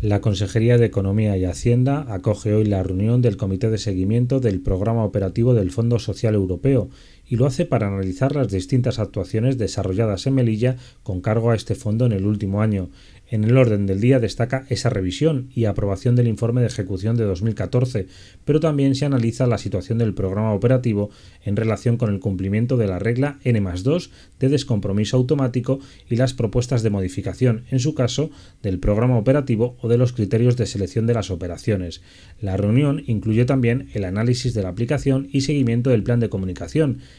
La Consejería de Economía y Hacienda acoge hoy la reunión del Comité de Seguimiento del Programa Operativo del Fondo Social Europeo y lo hace para analizar las distintas actuaciones desarrolladas en Melilla con cargo a este fondo en el último año. En el orden del día destaca esa revisión y aprobación del informe de ejecución de 2014, pero también se analiza la situación del programa operativo en relación con el cumplimiento de la regla N2 de descompromiso automático y las propuestas de modificación, en su caso, del programa operativo o de los criterios de selección de las operaciones. La reunión incluye también el análisis de la aplicación y seguimiento del plan de comunicación,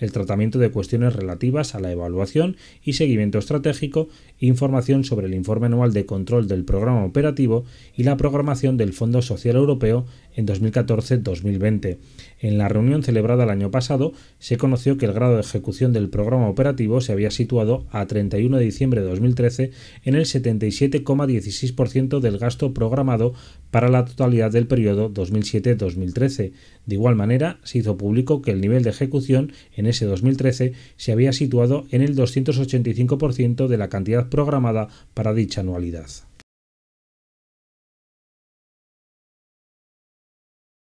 el tratamiento de cuestiones relativas a la evaluación y seguimiento estratégico, información sobre el informe anual de control del programa operativo y la programación del Fondo Social Europeo en 2014-2020. En la reunión celebrada el año pasado, se conoció que el grado de ejecución del programa operativo se había situado a 31 de diciembre de 2013 en el 77,16% del gasto programado para la totalidad del periodo 2007-2013. De igual manera, se hizo público que el nivel de ejecución en en ese 2013 se había situado en el 285% de la cantidad programada para dicha anualidad.